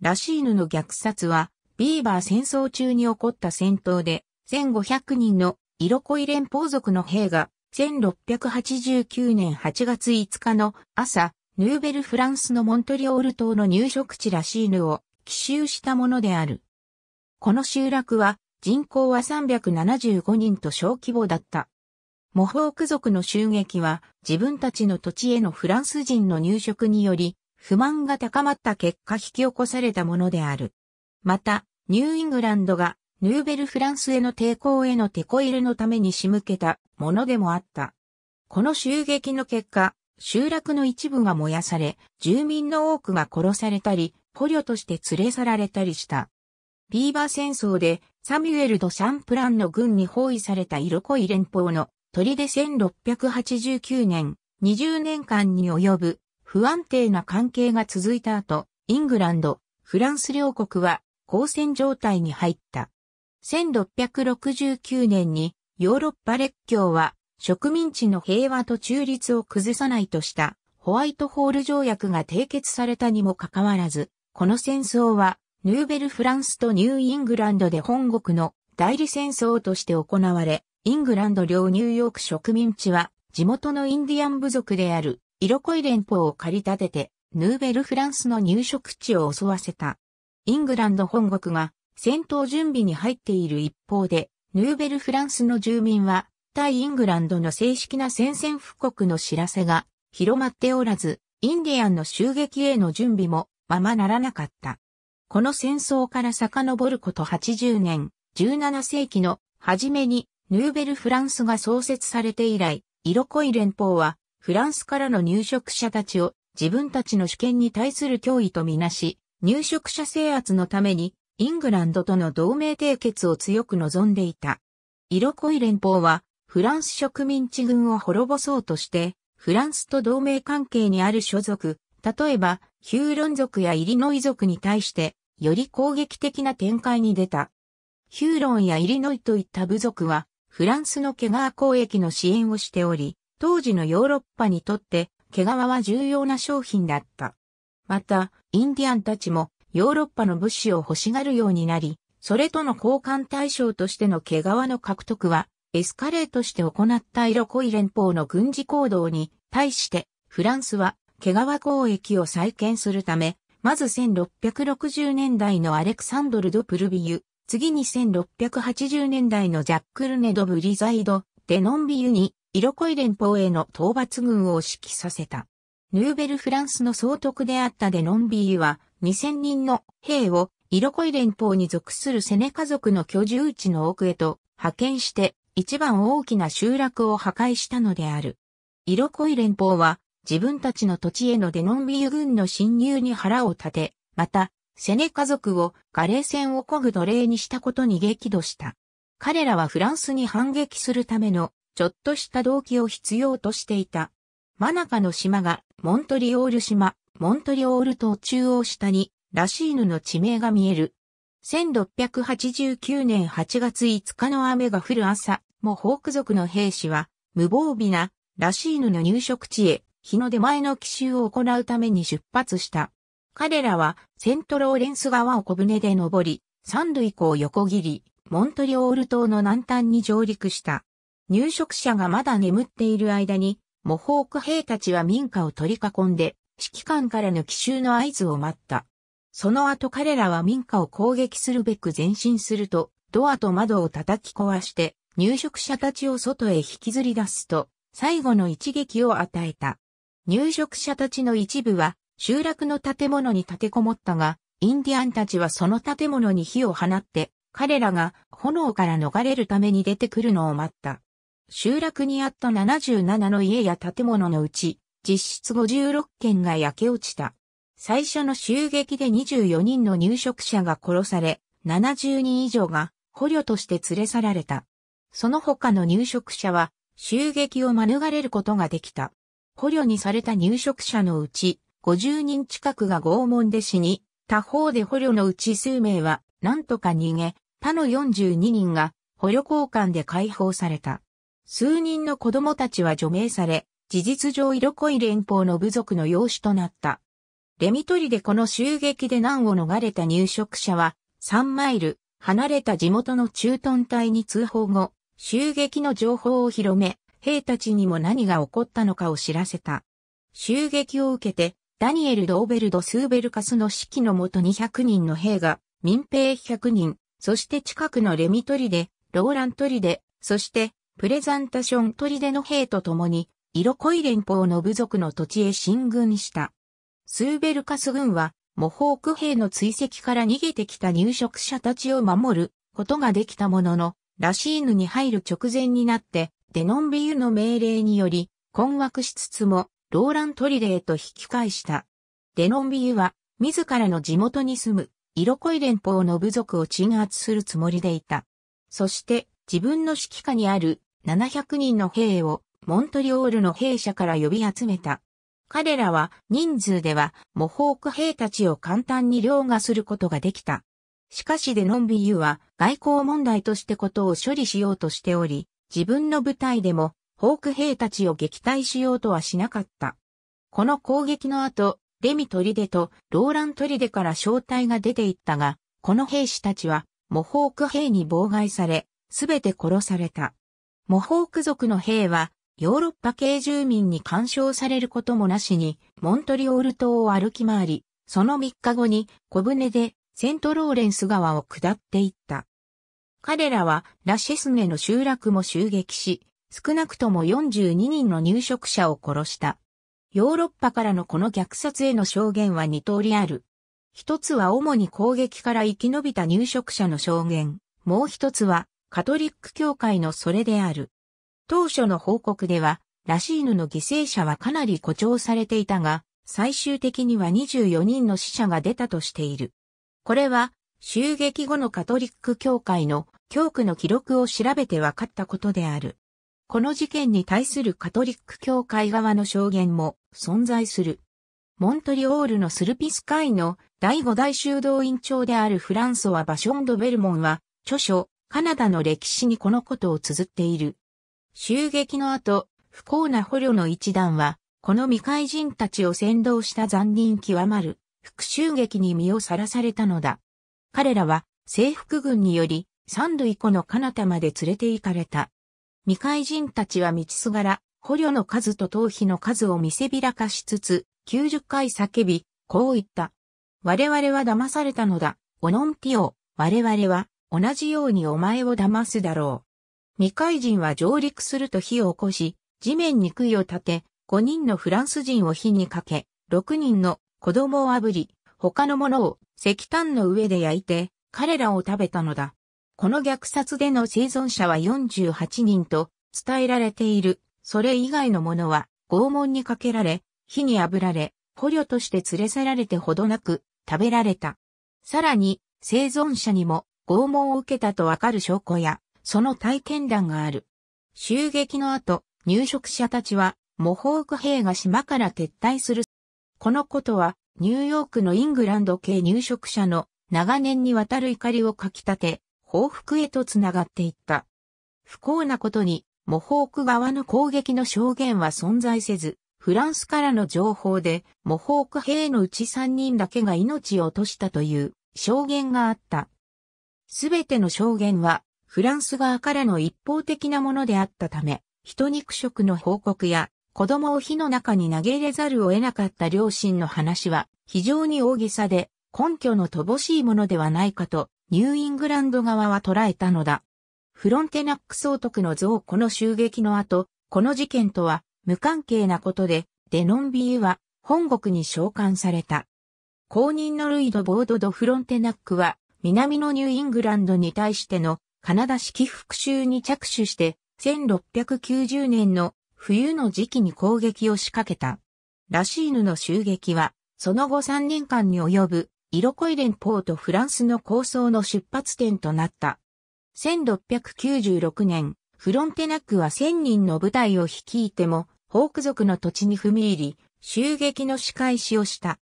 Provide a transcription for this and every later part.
ラシーヌの虐殺は、ビーバー戦争中に起こった戦闘で、1500人のイロコイ連邦族の兵が、1689年8月5日の朝、ヌーベルフランスのモントリオール島の入植地ラシーヌを奇襲したものである。この集落は人口は375人と小規模だった。モホーク族の襲撃は自分たちの土地へのフランス人の入植により不満が高まった結果引き起こされたものである。また、ニューイングランドがヌーベルフランスへの抵抗への手こ入れのために仕向けたものでもあった。この襲撃の結果、集落の一部が燃やされ、住民の多くが殺されたり、捕虜として連れ去られたりした。ビーバー戦争でサミュエル・ド・シャンプランの軍に包囲されたイロコイ連邦の砦1689年、20年間に及ぶ不安定な関係が続いた後、イングランド、フランス両国は交戦状態に入った。1669年にヨーロッパ列強は植民地の平和と中立を崩さないとしたホワイトホール条約が締結されたにもかかわらず、この戦争はヌーベルフランスとニューイングランドで本国の代理戦争として行われ、イングランド領ニューヨーク植民地は地元のインディアン部族である色恋連邦を駆り立てて、ヌーベルフランスの入植地を襲わせた。イングランド本国が戦闘準備に入っている一方で、ヌーベルフランスの住民は、対イングランドの正式な宣戦布告の知らせが広まっておらず、インディアンの襲撃への準備もままならなかった。この戦争から遡ること80年、17世紀の初めにヌーベルフランスが創設されて以来、色恋連邦はフランスからの入植者たちを自分たちの主権に対する脅威とみなし、入植者制圧のためにイングランドとの同盟締結を強く望んでいた。色濃い連邦はフランス植民地軍を滅ぼそうとして、フランスと同盟関係にある所属、例えばヒューロン族やイリノイ族に対してより攻撃的な展開に出た。ヒューロンやイリノイといった部族はフランスのケガー交易の支援をしており、当時のヨーロッパにとって毛皮は重要な商品だった。また、インディアンたちもヨーロッパの物資を欲しがるようになり、それとの交換対象としての毛皮の獲得は、エスカレートして行ったイロコイ連邦の軍事行動に対して、フランスは毛皮交易を再建するため、まず1660年代のアレクサンドル・ド・プルビユ、次に1680年代のジャックルネ・ド・ブリザイド、デノンビユにイロコイ連邦への討伐軍を指揮させた。ヌーベルフランスの総督であったデノンビーは2000人の兵をイロコイ連邦に属するセネ家族の居住地の奥へと派遣して一番大きな集落を破壊したのである。イロコイ連邦は自分たちの土地へのデノンビー軍の侵入に腹を立て、また、セネ家族をガレー戦を漕ぐ奴隷にしたことに激怒した。彼らはフランスに反撃するためのちょっとした動機を必要としていた。マナカの島がモントリオール島、モントリオール島中央下にラシーヌの地名が見える。1689年8月5日の雨が降る朝、もホーク族の兵士は無防備なラシーヌの入植地へ日の出前の奇襲を行うために出発した。彼らはセントローレンス川を小舟で登り、三塁湖を横切り、モントリオール島の南端に上陸した。入植者がまだ眠っている間に、模倣区兵たちは民家を取り囲んで、指揮官からの奇襲の合図を待った。その後彼らは民家を攻撃するべく前進すると、ドアと窓を叩き壊して、入植者たちを外へ引きずり出すと、最後の一撃を与えた。入植者たちの一部は、集落の建物に立てこもったが、インディアンたちはその建物に火を放って、彼らが炎から逃れるために出てくるのを待った。集落にあった77の家や建物のうち、実質56件が焼け落ちた。最初の襲撃で24人の入植者が殺され、70人以上が捕虜として連れ去られた。その他の入植者は襲撃を免れることができた。捕虜にされた入植者のうち50人近くが拷問で死に、他方で捕虜のうち数名は何とか逃げ、他の42人が捕虜交換で解放された。数人の子供たちは除名され、事実上色濃い連邦の部族の養子となった。レミトリでこの襲撃で難を逃れた入植者は、3マイル離れた地元の駐屯隊に通報後、襲撃の情報を広め、兵たちにも何が起こったのかを知らせた。襲撃を受けて、ダニエル・ドーベルド・スーベルカスの指揮のもと200人の兵が、民兵100人、そして近くのレミトリで、ローラントリで、そしてプレザンタション砦の兵と共に、色濃い連邦の部族の土地へ進軍した。スーベルカス軍は、モホーク兵の追跡から逃げてきた入植者たちを守ることができたものの、ラシーヌに入る直前になって、デノンビユの命令により、困惑しつつも、ローラントリデへと引き返した。デノンビユは、自らの地元に住む、色濃い連邦の部族を鎮圧するつもりでいた。そして、自分の指揮下にある700人の兵をモントリオールの兵舎から呼び集めた。彼らは人数ではモホーク兵たちを簡単に凌駕することができた。しかしデノンビユは外交問題としてことを処理しようとしており、自分の部隊でもホーク兵たちを撃退しようとはしなかった。この攻撃の後、レミトリデとローラントリデから招待が出ていったが、この兵士たちはモホーク兵に妨害され、すべて殺された。モホーク族の兵は、ヨーロッパ系住民に干渉されることもなしに、モントリオール島を歩き回り、その3日後に小舟でセントローレンス川を下っていった。彼らはラシェスネの集落も襲撃し、少なくとも42人の入植者を殺した。ヨーロッパからのこの虐殺への証言は2通りある。一つは主に攻撃から生き延びた入植者の証言。もう一つはカトリック教会のそれである。当初の報告では、ラシーヌの犠牲者はかなり誇張されていたが、最終的には24人の死者が出たとしている。これは、襲撃後のカトリック教会の教区の記録を調べて分かったことである。この事件に対するカトリック教会側の証言も存在する。モントリオールのスルピス会の第五大修道院長であるフランソワ・バション・ド・ベルモンは、著書、カナダの歴史にこのことを綴っている。襲撃の後、不幸な捕虜の一団は、この未開人たちを先導した残忍極まる、復讐劇に身をさらされたのだ。彼らは、征服軍により、三類湖の彼方まで連れて行かれた。未開人たちは道すがら、捕虜の数と頭皮の数を見せびらかしつつ、90回叫び、こう言った。我々は騙されたのだ。オノンティオ、我々は同じようにお前を騙すだろう。未開人は上陸すると火を起こし、地面に杭を立て、5人のフランス人を火にかけ、6人の子供を炙り、他のものを石炭の上で焼いて、彼らを食べたのだ。この虐殺での生存者は48人と伝えられている。それ以外のものは拷問にかけられ、火に炙られ、捕虜として連れ去られてほどなく食べられた。さらに生存者にも拷問を受けたとわかる証拠や、その体験談がある。襲撃の後、入植者たちは、模倣区兵が島から撤退する。このことは、ニューヨークのイングランド系入植者の長年にわたる怒りをかきたて、報復へとつながっていった。不幸なことに、模倣区側の攻撃の証言は存在せず、フランスからの情報で、模倣区兵のうち3人だけが命を落としたという証言があった。すべての証言は、フランス側からの一方的なものであったため、人肉食の報告や、子供を火の中に投げ入れざるを得なかった両親の話は、非常に大げさで、根拠の乏しいものではないかと、ニューイングランド側は捉えたのだ。フロンテナック総督の像この襲撃の後、この事件とは無関係なことで、デノンビーは本国に召喚された。公認のルイド・ボード・ド・フロンテナックは南のニューイングランドに対してのカナダ式復讐に着手して、1690年の冬の時期に攻撃を仕掛けた。ラシーヌの襲撃は、その後3年間に及ぶ、イロコイ連邦とフランスの構想の出発点となった。1696年、フロンテナックは1000人の部隊を率いても、ホーク族の土地に踏み入り、襲撃の仕返しをした。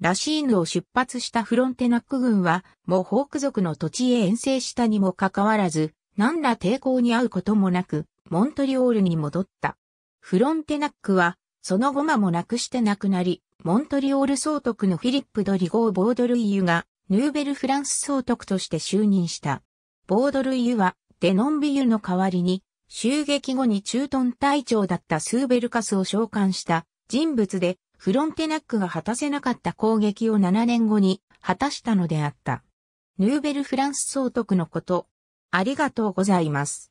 ラシーヌを出発したフロンテナック軍は、モホーク族の土地へ遠征したにもかかわらず、何ら抵抗に遭うこともなく、モントリオールに戻った。フロンテナックは、その後間もなくして亡くなり、モントリオール総督のフィリップ・ドリゴー・ボードルイユが、ヌーベル・フランス総督として就任した。ボードルイユは、デノンビユの代わりに、襲撃後に中東隊長だったスーベルカスを召喚した人物で、フロンテナックが果たせなかった攻撃を7年後に果たしたのであった。ヌーベルフランス総督のこと、ありがとうございます。